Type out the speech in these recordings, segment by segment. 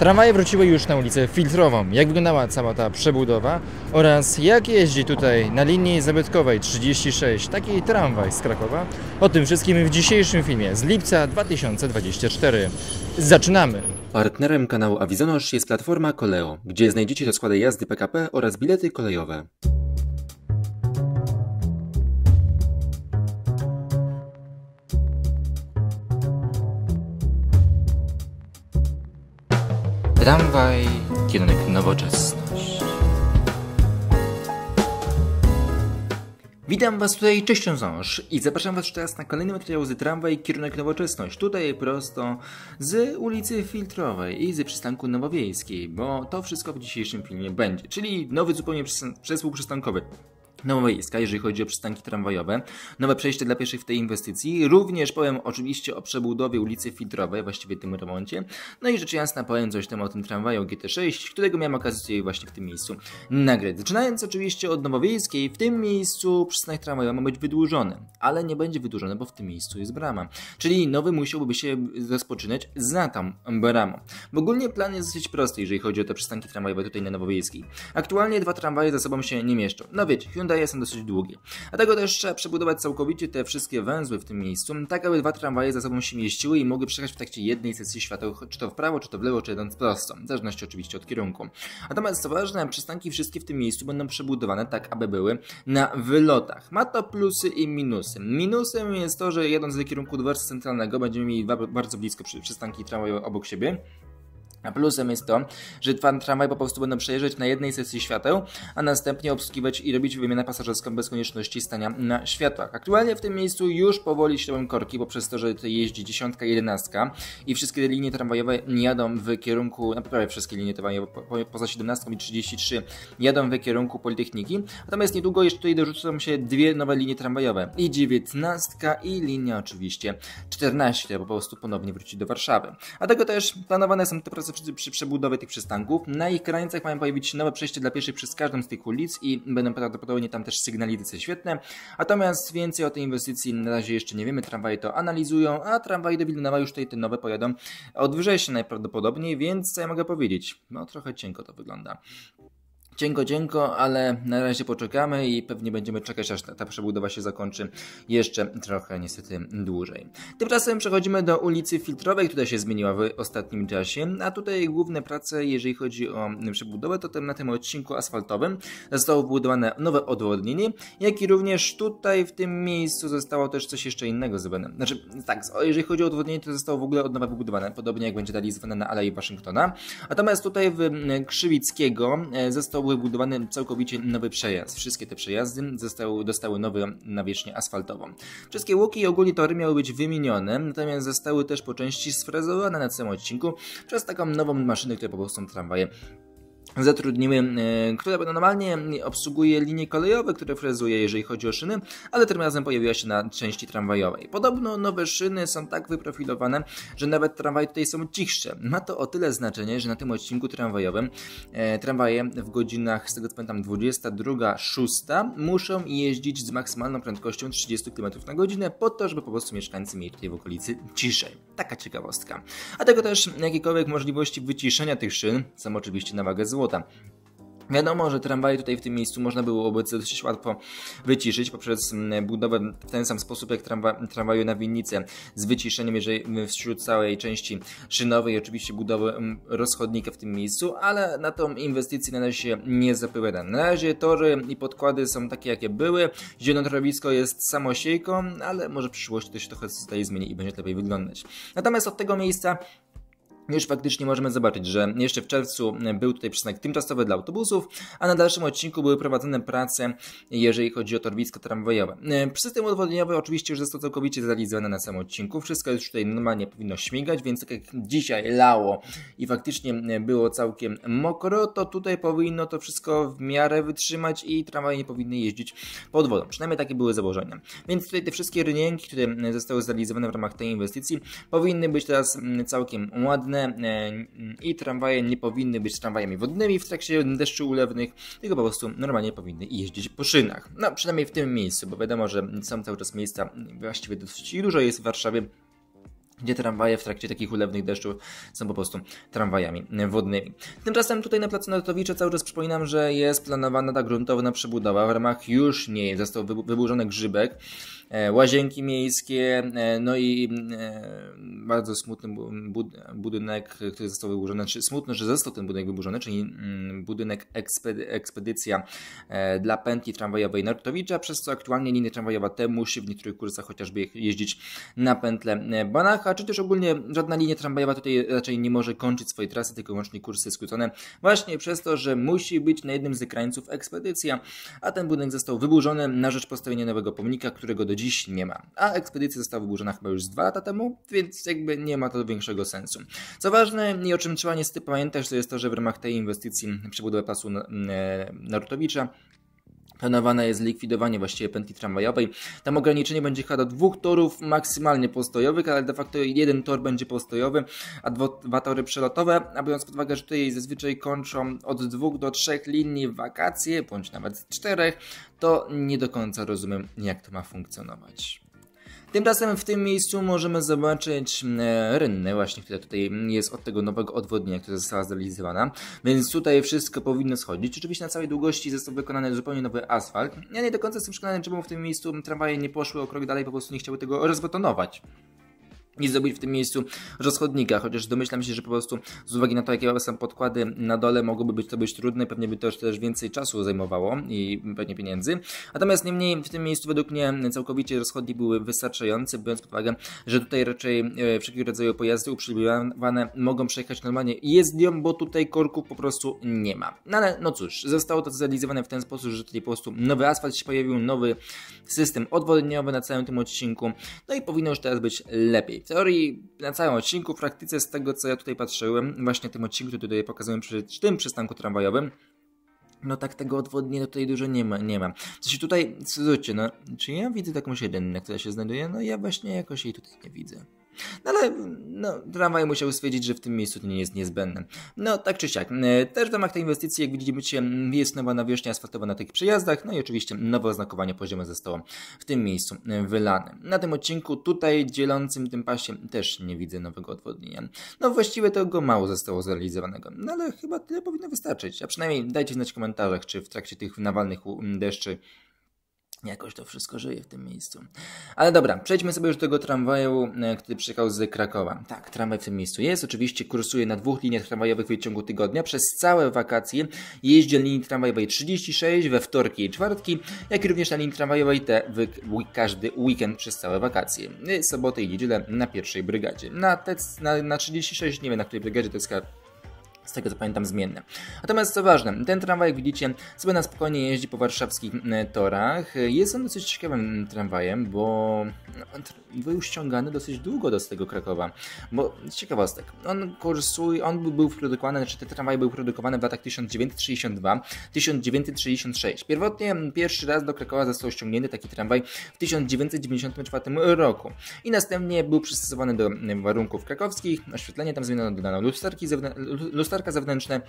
Tramwaje wróciły już na ulicę Filtrową. Jak wyglądała cała ta przebudowa oraz jak jeździ tutaj na linii zabytkowej 36 taki tramwaj z Krakowa? O tym wszystkim w dzisiejszym filmie z lipca 2024. Zaczynamy! Partnerem kanału Awizonosz jest platforma Koleo, gdzie znajdziecie rozkłady jazdy PKP oraz bilety kolejowe. Tramwaj, kierunek nowoczesność. Witam Was tutaj, cześć Ząż i zapraszam Was teraz na kolejny materiał z tramwaj Kierunek Nowoczesność, tutaj prosto z ulicy Filtrowej i z przystanku Nowowiejskiej, bo to wszystko w dzisiejszym filmie będzie, czyli nowy zupełnie przes przesłuch przystankowy nowe jeżeli chodzi o przystanki tramwajowe, nowe przejście dla pieszych w tej inwestycji. Również powiem oczywiście o przebudowie ulicy Filtrowej, właściwie w tym remoncie. No i rzecz jasna powiem coś tam o tym tramwaju GT6, którego miałem okazję tutaj właśnie w tym miejscu nagrać. Zaczynając oczywiście od Nowowiejskiej, w tym miejscu przystanek tramwajowy ma być wydłużony, ale nie będzie wydłużony, bo w tym miejscu jest brama. Czyli nowy musiałby się rozpoczynać za tam bramą. W ogólnie plan jest dosyć prosty, jeżeli chodzi o te przystanki tramwajowe tutaj na Nowowiejskiej. Aktualnie dwa tramwaje za sobą się nie mieszczą. No wiecie, Hyundai wydaje, jestem dosyć długi. Dlatego też trzeba przebudować całkowicie te wszystkie węzły w tym miejscu, tak aby dwa tramwaje za sobą się mieściły i mogły przejechać w trakcie jednej sesji światła, czy to w prawo, czy to w lewo, czy jeden prosto, w zależności oczywiście od kierunku. Natomiast co ważne, przystanki wszystkie w tym miejscu będą przebudowane tak, aby były na wylotach. Ma to plusy i minusy. Minusem jest to, że jedąc do kierunku dworca centralnego będziemy mieli bardzo blisko przystanki tramwaje obok siebie, a plusem jest to, że tramwaj po prostu będą przejeżdżać na jednej sesji świateł, a następnie obsługiwać i robić wymianę pasażerską bez konieczności stania na światłach. Aktualnie w tym miejscu już powoli ślą korki, poprzez to, że tutaj jeździ dziesiątka, jedenastka i wszystkie linie tramwajowe jadą w kierunku, na no, prawie wszystkie linie tramwajowe po, poza 17 i 33 jadą w kierunku Politechniki, natomiast niedługo jeszcze tutaj dorzucą się dwie nowe linie tramwajowe i 19 i linia oczywiście 14, bo po prostu ponownie wróci do Warszawy. A tego też planowane są te prace przy przebudowie tych przystanków. Na ich krańcach mają pojawić się nowe przejście dla pieszych przez każdą z tych ulic i będą prawdopodobnie tam też sygnalizacje świetne. Natomiast więcej o tej inwestycji na razie jeszcze nie wiemy, tramwaje to analizują, a tramwaje do Wilnowa już tutaj te nowe pojadą od września najprawdopodobniej, więc co ja mogę powiedzieć? No trochę cienko to wygląda. Cienko, dzięko, ale na razie poczekamy i pewnie będziemy czekać, aż ta, ta przebudowa się zakończy jeszcze trochę niestety dłużej. Tymczasem przechodzimy do ulicy Filtrowej, która się zmieniła w ostatnim czasie, a tutaj główne prace, jeżeli chodzi o przebudowę, to tam na tym odcinku asfaltowym zostało wbudowane nowe odwodnienie, jak i również tutaj w tym miejscu zostało też coś jeszcze innego zrobione. Znaczy, tak, jeżeli chodzi o odwodnienie, to zostało w ogóle od nowa wybudowane, podobnie jak będzie dalej zwane na Alei Waszyngtona. Natomiast tutaj w mm, Krzywickiego e, zostało został wybudowany całkowicie nowy przejazd. Wszystkie te przejazdy zostały, dostały nową nawierzchnię asfaltową. Wszystkie łuki i ogólnie tory miały być wymienione, natomiast zostały też po części sfrezowane na całym odcinku przez taką nową maszynę, która po prostu tramwaje zatrudniły, e, która normalnie obsługuje linie kolejowe, które frezuje, jeżeli chodzi o szyny, ale tym razem pojawiła się na części tramwajowej. Podobno nowe szyny są tak wyprofilowane, że nawet tramwaje tutaj są cichsze. Ma to o tyle znaczenie, że na tym odcinku tramwajowym e, tramwaje w godzinach, z tego co pamiętam, 22, 6 muszą jeździć z maksymalną prędkością 30 km na godzinę po to, żeby po prostu mieszkańcy mieli tutaj w okolicy ciszej. Taka ciekawostka. A tego też jakiekolwiek możliwości wyciszenia tych szyn są oczywiście na wagę złota złota. Wiadomo, że tramwaje tutaj w tym miejscu można byłoby dosyć łatwo wyciszyć poprzez mm, budowę w ten sam sposób jak tramwa, tramwaju na winnicę z wyciszeniem jeżeli mm, wśród całej części szynowej, oczywiście budowę mm, rozchodnika w tym miejscu, ale na tą inwestycję na razie się nie zapowiada. Na razie tory i podkłady są takie jakie były, zielonotrawisko jest samosiejką, ale może w przyszłości to się trochę tutaj zmieni i będzie lepiej wyglądać. Natomiast od tego miejsca już faktycznie możemy zobaczyć, że jeszcze w czerwcu był tutaj przystanek tymczasowy dla autobusów, a na dalszym odcinku były prowadzone prace, jeżeli chodzi o torwisko tramwajowe. System odwodniowy oczywiście już został całkowicie zrealizowany na samym odcinku, wszystko już tutaj normalnie powinno śmigać, więc tak jak dzisiaj lało i faktycznie było całkiem mokro, to tutaj powinno to wszystko w miarę wytrzymać i tramwaje nie powinny jeździć pod wodą, przynajmniej takie były założenia. Więc tutaj te wszystkie rynienki, które zostały zrealizowane w ramach tej inwestycji, powinny być teraz całkiem ładne, E, i tramwaje nie powinny być tramwajami wodnymi w trakcie deszczu ulewnych, tylko po prostu normalnie powinny jeździć po szynach. No przynajmniej w tym miejscu, bo wiadomo, że są cały czas miejsca, właściwie dosyć dużo jest w Warszawie, gdzie tramwaje w trakcie takich ulewnych deszczów są po prostu tramwajami wodnymi. Tymczasem tutaj na placu Narutowicza cały czas przypominam, że jest planowana ta gruntowna przebudowa. W ramach już niej został wyburzony grzybek, E, łazienki miejskie, e, no i e, bardzo smutny budynek, który został wyburzony, czy znaczy smutno, że został ten budynek wyburzony, czyli mm, budynek ekspedycja dla pętli tramwajowej Nartowicza, przez co aktualnie linia tramwajowa T musi w niektórych kursach chociażby jeździć na pętle Banacha, czy też ogólnie żadna linia tramwajowa tutaj raczej nie może kończyć swojej trasy, tylko łącznie kursy skrócone właśnie przez to, że musi być na jednym z krańców ekspedycja, a ten budynek został wyburzony na rzecz postawienia nowego pomnika, którego do do dziś nie ma. A ekspedycja została wyburzona chyba już z dwa lata temu, więc jakby nie ma to większego sensu. Co ważne i o czym trzeba niestety pamiętać, to jest to, że w ramach tej inwestycji przebudowy pasu Narutowicza Planowane jest likwidowanie właściwie pętli tramwajowej. Tam ograniczenie będzie chyba do dwóch torów maksymalnie postojowych, ale de facto jeden tor będzie postojowy, a dwa, dwa tory przelotowe. A biorąc pod uwagę, że tutaj zazwyczaj kończą od dwóch do trzech linii wakacje, bądź nawet czterech, to nie do końca rozumiem, jak to ma funkcjonować. Tymczasem w tym miejscu możemy zobaczyć e, rynnę właśnie, która tutaj jest od tego nowego odwodnienia, która została zrealizowana. Więc tutaj wszystko powinno schodzić. Oczywiście na całej długości został wykonany zupełnie nowy asfalt. Ja nie do końca jestem przekonany, czemu w tym miejscu tramwaje nie poszły o krok dalej, po prostu nie chciały tego rozbetonować i zrobić w tym miejscu rozchodnika, chociaż domyślam się, że po prostu z uwagi na to, jakie są podkłady na dole, mogłoby być to być trudne, pewnie by to też więcej czasu zajmowało i pewnie pieniędzy. Natomiast niemniej w tym miejscu według mnie całkowicie rozchodnie były wystarczające, biorąc pod uwagę, że tutaj raczej e, wszelkiego rodzaju pojazdy uprzywilejowane mogą przejechać normalnie jezdnią, bo tutaj korków po prostu nie ma. No ale no cóż, zostało to zrealizowane w ten sposób, że tutaj po prostu nowy asfalt się pojawił, nowy system odwodniowy na całym tym odcinku, no i powinno już teraz być lepiej teorii na całym odcinku, w praktyce z tego co ja tutaj patrzyłem, właśnie tym odcinku, który tutaj pokazałem przy tym przystanku tramwajowym, no tak tego odwodnienia tutaj dużo nie ma. Nie ma. Co się tutaj, słuchajcie, no, czy ja widzę taką jedynkę, która się znajduje? No ja właśnie jakoś jej tutaj nie widzę. No ale mm, no, tramwaje musiały stwierdzić, że w tym miejscu to nie jest niezbędne. No tak czy siak, e, też w ramach tej inwestycji, jak widzicie, mm, jest nowa nawierzchnia asfaltowa na tych przejazdach, no i oczywiście nowe oznakowanie poziome zostało w tym miejscu e, wylane. Na tym odcinku tutaj dzielącym tym pasie też nie widzę nowego odwodnienia. No właściwie tego mało zostało zrealizowanego, no ale chyba tyle powinno wystarczyć, a przynajmniej dajcie znać w komentarzach, czy w trakcie tych nawalnych deszczy Jakoś to wszystko żyje w tym miejscu. Ale dobra, przejdźmy sobie już do tego tramwaju, e, który przyjechał z Krakowa. Tak, tramwaj w tym miejscu jest. Oczywiście kursuje na dwóch liniach tramwajowych w ciągu tygodnia. Przez całe wakacje jeździ na linii tramwajowej 36 we wtorki i czwartki, jak i również na linii tramwajowej te w każdy weekend przez całe wakacje. E, sobotę i niedzielę na pierwszej brygadzie. Na, te, na, na 36, nie wiem na której brygadzie to jest z tego co pamiętam, zmienne. Natomiast co ważne, ten tramwaj, jak widzicie, sobie na spokojnie jeździ po warszawskich torach. Jest on dosyć ciekawym tramwajem, bo no, był ściągany dosyć długo do tego Krakowa. Bo ciekawostek, on kursuje, on był produkowany, znaczy ten tramwaj był produkowany w latach 1932-1936. Pierwotnie pierwszy raz do Krakowa został ściągnięty taki tramwaj w 1994 roku i następnie był przystosowany do warunków krakowskich. Oświetlenie tam zmieniono, dodano lusterki, zewnę- lusterki lusterka zewnętrzna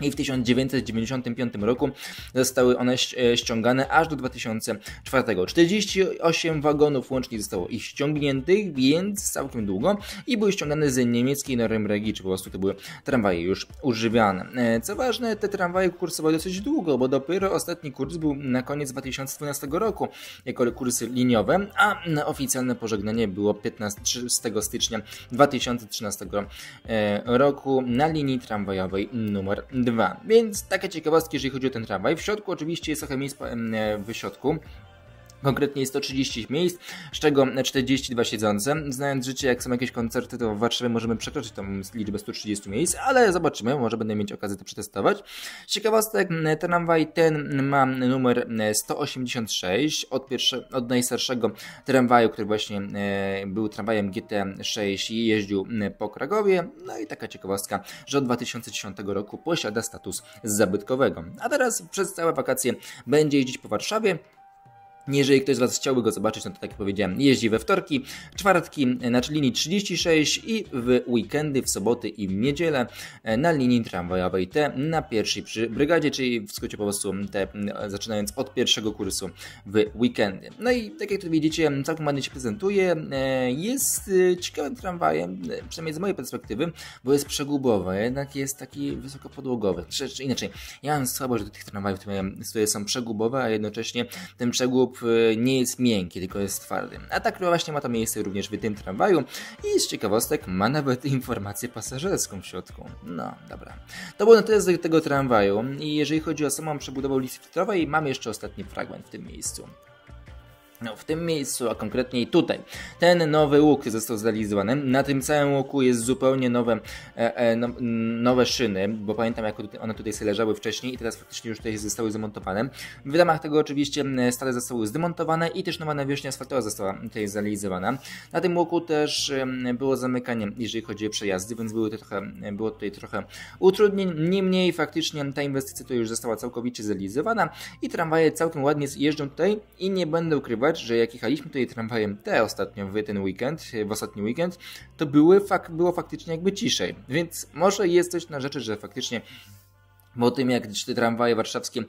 i w 1995 roku zostały one e, ściągane aż do 2004. 48 wagonów łącznie zostało ich ściągniętych, więc całkiem długo i były ściągane z niemieckiej Norymbregi, czy po prostu to były tramwaje już używane. E, co ważne, te tramwaje kursowały dosyć długo, bo dopiero ostatni kurs był na koniec 2012 roku jako kursy liniowe, a oficjalne pożegnanie było 15, stycznia 2013 e, roku na linii tramwajowej numer 2. 2. Więc takie ciekawostki, jeżeli chodzi o ten tramwaj. W środku oczywiście jest trochę miejsca e, w środku, Konkretnie jest 130 miejsc, z czego 42 siedzące. Znając życie, jak są jakieś koncerty, to w Warszawie możemy przekroczyć tą liczbę 130 miejsc, ale zobaczymy, może będę mieć okazję to przetestować. Z ciekawostek, tramwaj ten ma numer 186 od, pierwsze, od najstarszego tramwaju, który właśnie e, był tramwajem GT6 i jeździł po Krakowie. No i taka ciekawostka, że od 2010 roku posiada status zabytkowego. A teraz przez całe wakacje będzie jeździć po Warszawie, jeżeli ktoś z Was chciałby go zobaczyć, no to tak jak powiedziałem, jeździ we wtorki, czwartki e, na linii 36 i w weekendy, w soboty i w niedzielę e, na linii tramwajowej T na pierwszej przy brygadzie, czyli w skrócie po prostu T, e, zaczynając od pierwszego kursu w weekendy. No i tak jak tu widzicie, całkiem ładnie się prezentuje. Jest ciekawym tramwajem, przynajmniej z mojej perspektywy, bo jest przegubowy, jednak jest taki wysokopodłogowy. Czy, czy inaczej, ja mam słabo, że tych tramwajów które są przegubowe, a jednocześnie ten przegub nie jest miękki, tylko jest twardy. A tak no właśnie ma to miejsce również w tym tramwaju i z ciekawostek ma nawet informację pasażerską w środku. No, dobra. To było na tyle z tego tramwaju i jeżeli chodzi o samą przebudowę ulicy Fitrowej, mam jeszcze ostatni fragment w tym miejscu. No, w tym miejscu, a konkretniej tutaj. Ten nowy łuk został zrealizowany. Na tym całym łuku jest zupełnie nowe, e, e, no, nowe szyny, bo pamiętam jak one tutaj sobie leżały wcześniej i teraz faktycznie już tutaj zostały zamontowane. W ramach tego oczywiście stare zostały zdemontowane i też nowa nawierzchnia asfaltowa została tutaj zrealizowana. Na tym łuku też było zamykanie, jeżeli chodzi o przejazdy, więc było tutaj trochę, było tutaj trochę utrudnień. Niemniej faktycznie ta inwestycja tutaj już została całkowicie zrealizowana i tramwaje całkiem ładnie jeżdżą tutaj i nie będę ukrywać, zauważyć, że jak jechaliśmy tutaj tramwajem ostatnio w ten weekend, w ostatni weekend, to były, fak, było faktycznie jakby ciszej. Więc może jest coś na rzeczy, że faktycznie po tym jak te tramwaje warszawskie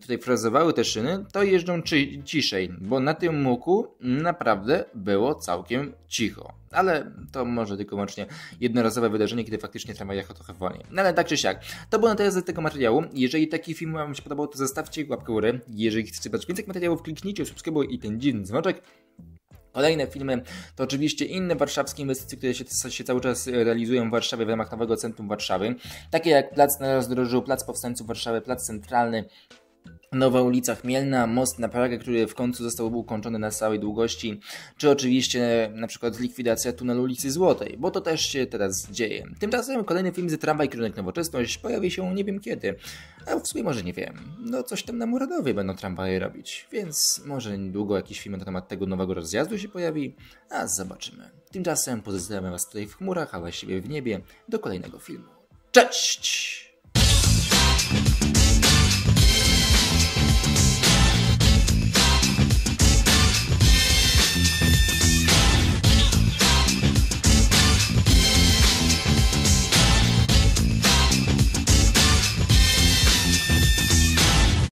tutaj frezowały te szyny, to jeżdżą czy, ciszej, bo na tym muku naprawdę było całkiem cicho. Ale to może tylko łącznie jednorazowe wydarzenie, kiedy faktycznie tramwaj jechał trochę wolniej. No ale tak czy siak, to było na tyle z tego materiału. Jeżeli taki film Wam się podobał, to zostawcie łapkę górę. Jeżeli chcecie zobaczyć więcej materiałów, kliknijcie subskrybuj i ten dziwny dzwoneczek. Kolejne filmy to oczywiście inne warszawskie inwestycje, które się, się, cały czas e, realizują w Warszawie w ramach nowego centrum Warszawy, takie jak Plac na Rozdrożu, Plac Powstańców Warszawy, Plac Centralny, Nowa ulica Chmielna, most na Pragę, który w końcu został ukończony na całej długości, czy oczywiście na przykład likwidacja tunelu ulicy Złotej, bo to też się teraz dzieje. Tymczasem kolejny film z Tramwaj Kierunek Nowoczesność pojawi się nie wiem kiedy, a w sumie może nie wiem. No coś tam na Muradowie będą tramwaje robić, więc może niedługo jakiś film na temat tego nowego rozjazdu się pojawi, a zobaczymy. Tymczasem pozostawiamy Was tutaj w chmurach, a właściwie w niebie, do kolejnego filmu. Cześć!